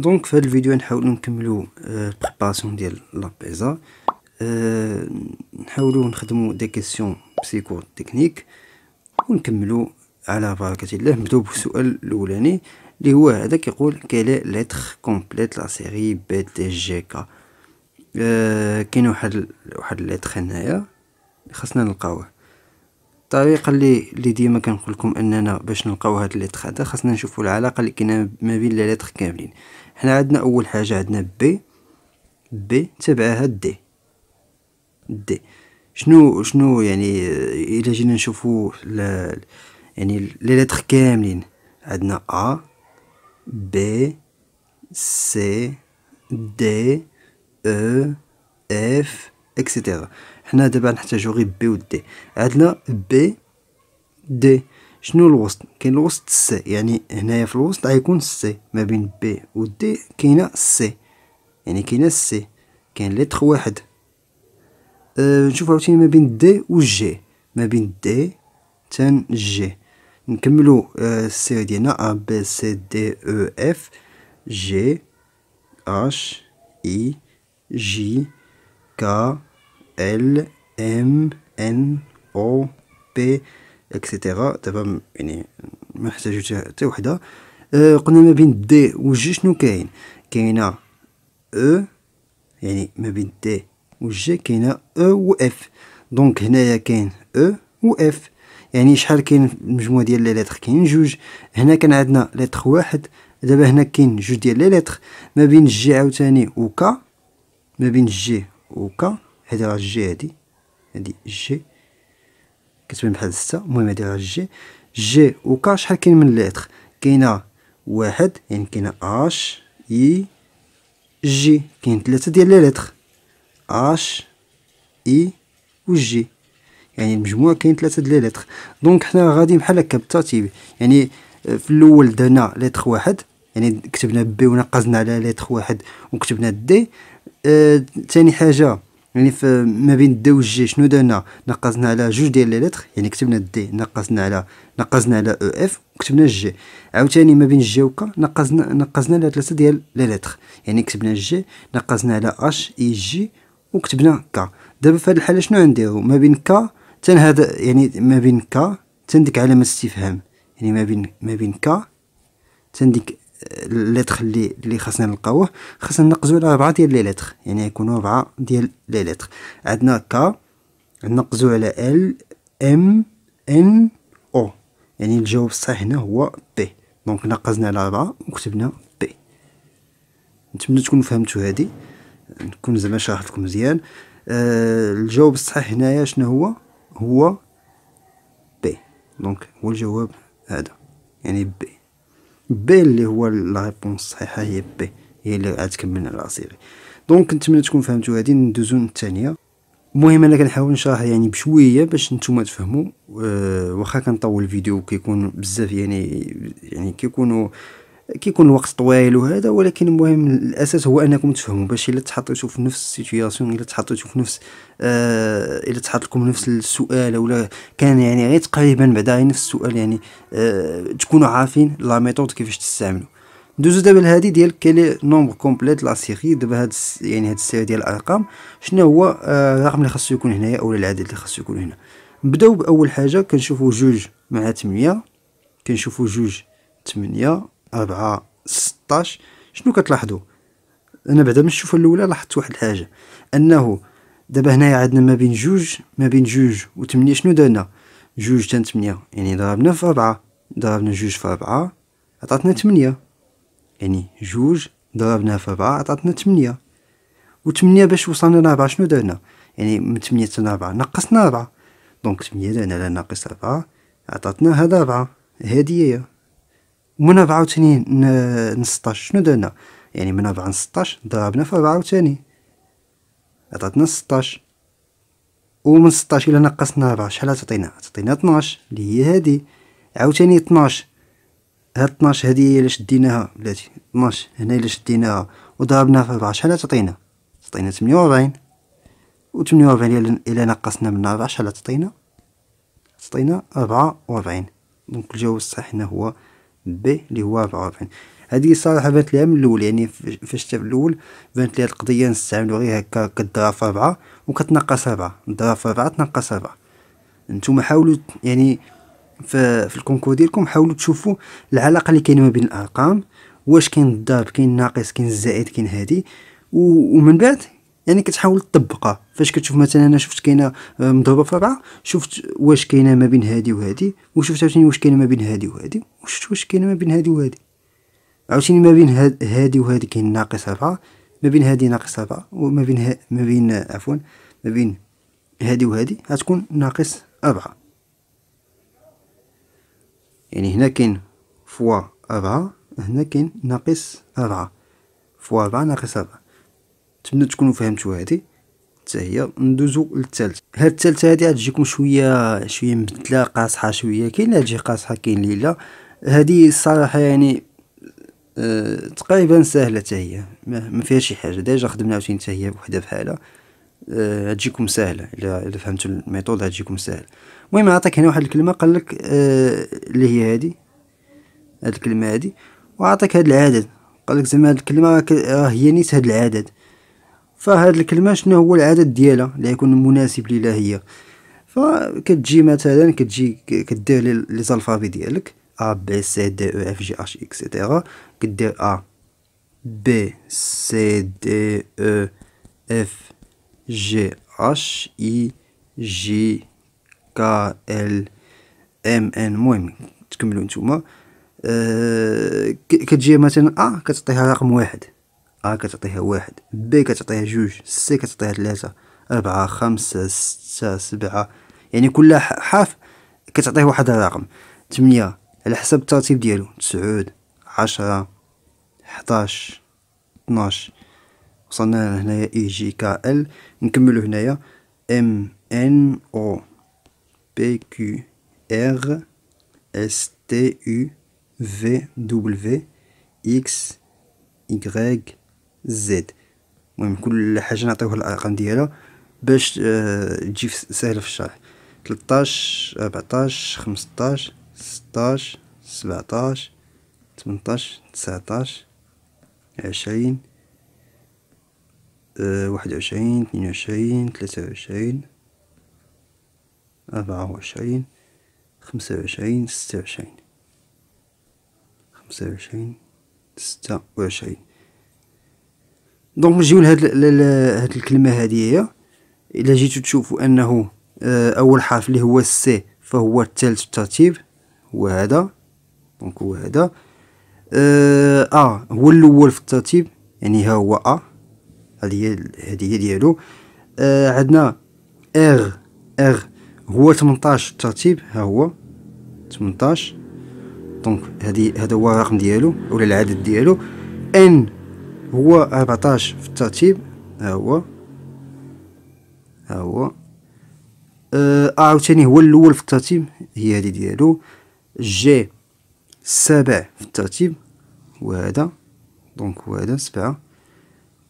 دونك في هذا الفيديو نحاولوا نكملوا البريباراسيون ديال لابيزا أه نحاولوا نخدموا دي كيسيون بسيكو تكنيك ونكملوا على بركه الله نبداو بالسؤال الاولاني اللي هو هذا كيقول كيلي ليتر كومبليت لا سيري بي تي جي كا كاين واحد واحد ليتر هنايا خاصنا نلقاوه الطريقه اللي اللي ديما كنقول لكم اننا باش نلقاو هاد تخ هذا خاصنا نشوفوا العلاقه اللي كاينه ما بين لي تخ كاملين حنا عندنا اول حاجه عندنا بي بي تبعها دي دي شنو شنو يعني الا جينا نشوفوا يعني لي لتر كاملين عندنا ا بي سي دي او اف اكسيتيرا حنا دابا نحتاجو غير بي و دي عندنا بي دي شنو الوسط كاين الوسط سي يعني هنايا في الوسط غيكون سي ما بين بي و دي كاينه سي يعني كاينه سي كاين لتر واحد أه نشوف عاوتاني ما بين دي و جي ما بين دي تان جي نكملو أه ديالنا ا بي سي دي او اف جي اش اي جي كا L, M, N, O, P, اكسيتيرا دابا يعني ما نحتاجو حتى وحده أه، قلنا ما بين دي و جي شنو كاين كاينه او يعني ما بين دي و جي كاينه او و اف دونك هنايا كاين او و اف يعني شحال كاين المجموعه ديال لي لتر كاين جوج هنا كان عندنا لتر واحد دابا هنا كاين جوج ديال لي لتر ما بين جي عاوتاني و كا ما بين جي و كا هادي راه جي هادي هادي جي كتبان بحال ستة المهم هادي راه جي جي و كا شحال كاين من ليتر كاينه واحد يعني كاينه اش اي جي كاين ثلاثة ديال لي ليتر اش اي و جي يعني المجموع كاين ثلاثة ديال لي ليتر دونك حنا غادي بحال هكا بالترتيب يعني آه، في الاول درنا ليتر واحد يعني كتبنا بي ونقزنا على ليتر واحد وكتبنا دي ثاني آه حاجه يعني في ما بين الدا والجي شنو درنا نقصنا على جوج ديال لي لتر يعني كتبنا دي نقصنا على نقصنا على او اف وكتبنا جي عاوتاني ما بين الجي وكا نقصنا نقصنا على ثلاثه ديال لي لتر يعني كتبنا جي نقصنا على اش اي جي وكتبنا كا دابا في هذه الحاله شنو غنديرو ما بين كا تن هذا يعني ما بين كا تنديك علامه استفهام يعني ما بين ما بين كا تنديك ليتر اللي اللي خاصنا نلقاوه خاصنا نقزو على ربعة ديال لي ليتر يعني يكونوا ربعة ديال لي ليتر عندنا كا نقزو على ال ام ان او يعني الجواب الصحيح هنا هو بي دونك نقزنا على ربعة وكتبنا بي نتمنى تكونوا فهمتوا هذه نكون زعما شرحت لكم مزيان أه الجواب الصحيح هنايا شنو هو هو بي دونك هو الجواب هذا يعني بي بي اللي هو لا ريبونس الصحيحه هي بي هي اللي عاد كملنا على صيغي دونك نتمنى تكون فهمتوا هادي ندوزو للثانيه المهم انا كنحاول نشرح يعني بشويه باش نتوما تفهموا آه، واخا كنطول الفيديو كيكون بزاف يعني يعني كيكونوا كيكون الوقت طويل وهذا ولكن المهم الاساس هو انكم تفهموا باش الا تحطيتو في نفس السيتوياسيون الا تحطيتو في نفس آه الا تحط لكم نفس السؤال ولا كان يعني غير تقريبا بعدا نفس السؤال يعني آه تكونوا عارفين لا ميثود كيفاش تستعملوا ندوزو دابا لهادي ديال كيلي نومبر كومبليت لا سيري دابا هاد يعني هاد السيري ديال الارقام شنو هو آه الرقم اللي خاصو يكون هنايا اولا العدد اللي خاصو يكون هنا نبداو باول حاجه كنشوفو جوج مع 8 كنشوفو جوج 8 4 16 شنو كتلاحظوا انا بعدا من الشوفه الاولى لاحظت واحد الحاجه انه دابا هنايا عندنا ما بين جوج ما بين جوج و8 شنو درنا جوج تان 8 يعني ضربنا في 4 ضربنا جوج في 4 عطاتنا 8 يعني جوج ضربنا في 4 عطاتنا و8 باش وصلنا 4 شنو درنا يعني من 8 حتى 4 نقصنا 4 دونك 8 درنا على ناقص 4 عطاتنا هذا 4 هادي هي من منابع عاوتاني نسطاش شنو درنا يعني من ربعة نسطاش ضربنا في ربعة عاوتاني عطاتنا سطاش من سطاش إلى نقصنا ربعة شحال تعطينا تعطينا طناش لي هي هادي عاوتاني طناش هاد طناش هادي هي إلا شديناها بلاتي طناش هنا إلا شديناها ضربنا في ربعة شحال تعطينا تعطينا تمنية ربعين و تمنية ربعين إلا نقصنا من ربعة شحال تعطينا تعطينا ربعة ربعين دونك الجواب الصحيح هنا هو بي اللي هو 44 هذه صراحه بانت ليها من الاول يعني فاش تا في الاول بانت ليها القضيه نستعملوا غير هكا كضرب في و وكتنقص ربعة نضرب في ربعة تنقص ربعة نتوما حاولوا يعني في, في الكونكور ديالكم حاولوا تشوفوا العلاقه اللي كاينه ما بين الارقام واش كاين الضرب كاين الناقص كاين الزائد كاين هادي ومن بعد يعني كتحاول تطبقها فاش كتشوف مثلا انا شفت كاينه آه، مضروبه في ربعه شفت واش كاينه ما بين هادي وهذه وشفت عاوتاني واش كاينه ما بين هادي وهذه وشفت واش كاينه ما بين هادي وهذه عاوتاني ما بين هادي وهذه كاين ناقص ربعه ما بين هادي ناقص ربعه وما بين ها ما بين عفوا ما بين هادي وهذه غتكون ناقص أربعة يعني هنا كاين فوا أربعة هنا كاين ناقص أربعة فوا أربعة ناقص أربعة نتمنى تكونوا فهمتوا هذه حتى هي ندوزو للثالث هاد الثالثه هادي غتجيكم شويه شويه مبدله قاصحه شويه كاين اللي تجي قاصحه كاين اللي لا هادي الصراحه يعني أه تقريبا سهله حتى هي ما فيها شي حاجه ديجا خدمنا عاوتاني حتى هي بوحدها بحالها أه تجيكم سهله الا الا فهمتوا الميثود غتجيكم سهل المهم عطاك هنا واحد الكلمه قال لك أه اللي هي هادي هاد الكلمه هادي وعطاك هاد العدد قال لك زعما هاد الكلمه راه هي نيت هاد العدد فهاد الكلمه شنو هو العدد ديالها اللي يكون مناسب ليها هي فكتجي مثلا كتجي كدير لي زالفابي ديالك ا ب س د او اف جي اش اكسيتيرا كدير ا ب س د او اف جي اش اي جي ك ال ام ان المهم تكملوا نتوما أه كتجي مثلا ا كتعطيها رقم واحد أ كتعطيها واحد ب كتعطيها جوج سي كتعطيها ثلاثة أربعة خمسة ستة سبعة يعني كل حرف كتعطيه واحد الرقم تمنية على حسب الترتيب ديالو تسعود عشرة حداش طناش وصلنا لهنايا اي جي كا ال نكملو هنايا ام ان او بي كيو ار اس تي يو في دبليو اكس y زد المهم كل حاجه نعطيوها الارقام ديالها باش آه تجي سهله في الشرح 13 14 15 16 17 18 19 20 واحد وعشرين اثنين وعشرين ثلاثة وعشرين أربعة وعشرين خمسة وعشرين ستة وعشرين خمسة وعشرين ستة وعشرين دونك نجيو لهاد هاد الكلمه هادي هي الا جيتو تشوفوا انه آه، اول حرف اللي هو السي فهو الثالث الترتيب هو هذا دونك هو هذا ا آه،, آه هو الاول في الترتيب يعني ها هو ا هذه هذه هي ديالو آه عندنا ار ار هو 18 الترتيب ها هو 18 دونك هذه هذا هو الرقم ديالو ولا العدد ديالو ان هو 14 في الترتيب ها هو ها هو آه عاوتاني هو الاول في الترتيب هي هذه ديالو جي سبع في الترتيب وهذا دونك وهذا سبعة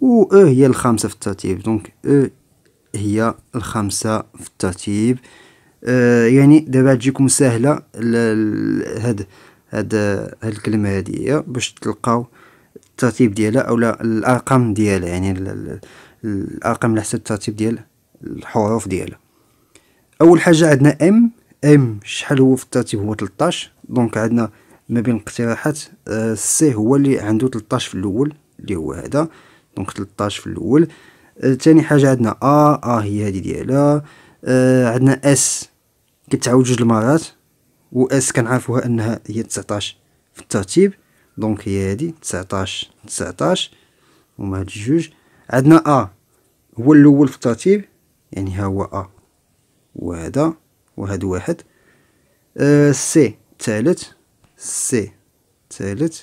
و او هي الخامسة في الترتيب دونك او هي الخامسة في الترتيب آه يعني دابا تجيكم ساهلة هاد هاد هاد الكلمة هادي باش تلقاو الترتيب ديالها او لا الارقام ديالها يعني الارقام على حسب الترتيب ديال الحروف ديالها اول حاجه عندنا ام ام شحال هو في الترتيب هو 13 دونك عندنا ما بين الاقتراحات سي آه، هو اللي عنده 13 في الاول اللي هو هذا دونك 13 في الاول ثاني آه، حاجه عندنا ا ا آه، هي هذه ديالها عندنا اس كتعاود جوج المرات و اس كنعرفوها انها هي 19 في الترتيب دونك هي هادي 19 19 هما هاد الجوج عندنا ا هو الاول في الترتيب يعني ها هو ا وهذا وهاد واحد أه سي ثالث سي ثالث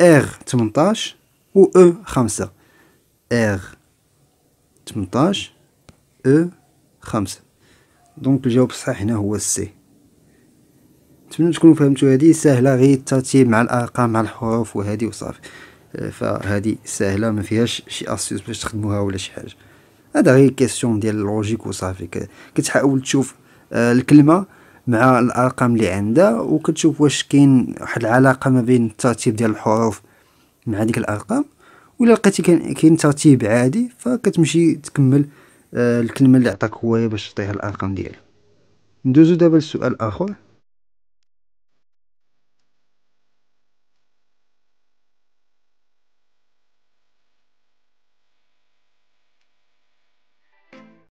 ار 18 و او 5 ار 18 او 5 دونك الجواب الصحيح هنا هو سي نتمنى تكونوا فهمتوا هذه سهله غير الترتيب مع الارقام مع الحروف وهذه وصافي آه، فهذه سهله ما فيهاش شي اسيوس باش تخدموها ولا شي حاجه هذا غير كيسيون ديال اللوجيك وصافي كتحاول تشوف آه، الكلمه مع الارقام اللي عندها وكتشوف واش كاين واحد العلاقه ما بين الترتيب ديال الحروف مع ديك الارقام ولا لقيتي كاين ترتيب عادي فكتمشي تكمل آه، الكلمه اللي عطاك هو باش تعطيها الارقام ديالها ندوزو دابا لسؤال اخر